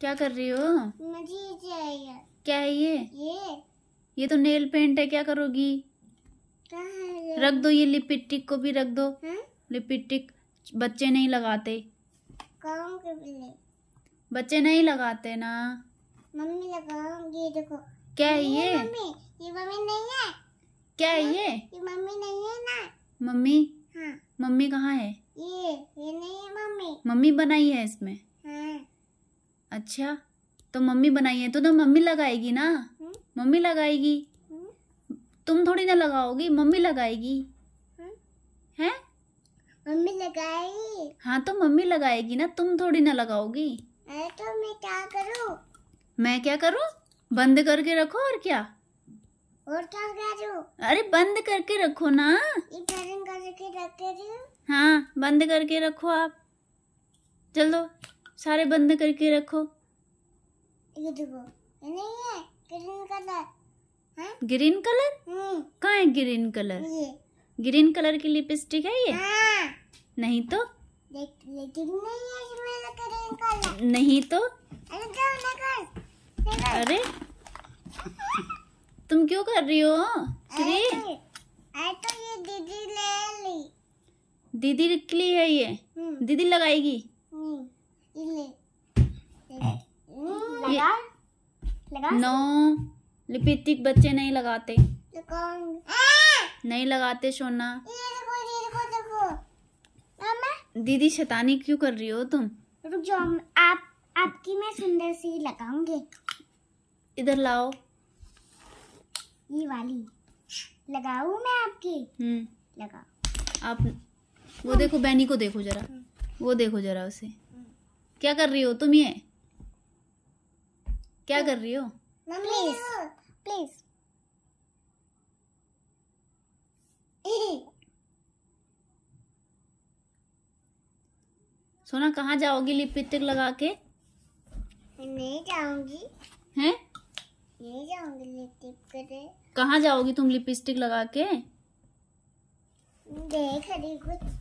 क्या कर रही हो मुझे चाहिए क्या है ये ये ये तो नेल पेंट है क्या करोगी रख दो ये लिपस्टिक को भी रख दो लिपस्टिक हाँ? बच्चे नहीं लगाते बच्चे नहीं लगाते ना मम्मी लगाऊंगी देखो क्या है ये मम्मी ये मम्मी नहीं है क्या है हाँ? ये ये मम्मी नहीं है ना मम्मी हाँ मम्मी कहाँ है ये ये नहीं है मम्मी मम्मी बनाई है इसमें अच्छा तो मम्मी बनाई है तो तो मम्मी लगाएगी ना हम्म। मम्मी लगाएगी हम्म। तुम थोड़ी ना लगाओगी मम्मी लगाएगी हम्म। हैं मम्मी लगाएगी हाँ तो मम्मी लगाएगी ना तुम थोड़ी ना लगाओगी तो मैं क्या करूँ मैं क्या करूँ बंद करके रखो और क्या और क्या करूँ अरे बंद करके रखो ना करके रखे हाँ बंद करके रखो आप चलो सारे बंद करके रखो ये देखो नहीं है ग्रीन कलर हाँ? ग्रीन कलर कहा है ग्रीन कलर ग्रीन कलर की लिपस्टिक है ये हाँ। नहीं तो ले, नहीं है नहीं तो अरे, तुम क्यों कर रही हो श्री तो ये दीदी ले ली दीदी के लिए है ये हम्म। दीदी लगाएगी नो लिपिटिक eh. बच्चे नहीं लगाते नहीं लगाते सोना दीदी शैतानी क्यों कर रही हो तुम रुक जाओ आप आपकी मैं सुंदर सी लगाऊंगी इधर लाओ ये वाली लगाऊ मैं आपकी हम्म लगा आप वो देखो बैनी को देखो जरा हम्म। वो देखो जरा उसे क्या कर रही हो तुम ये क्या हाँ। कर रही हो प्लीज प्लीज सोना कहाँ जाओगी लिपस्टिक लगा के नहीं जाऊंगी हैं नहीं जाऊंगी लिपस्टिक कहाँ जाओगी तुम लिपस्टिक लगा के देख रही कुछ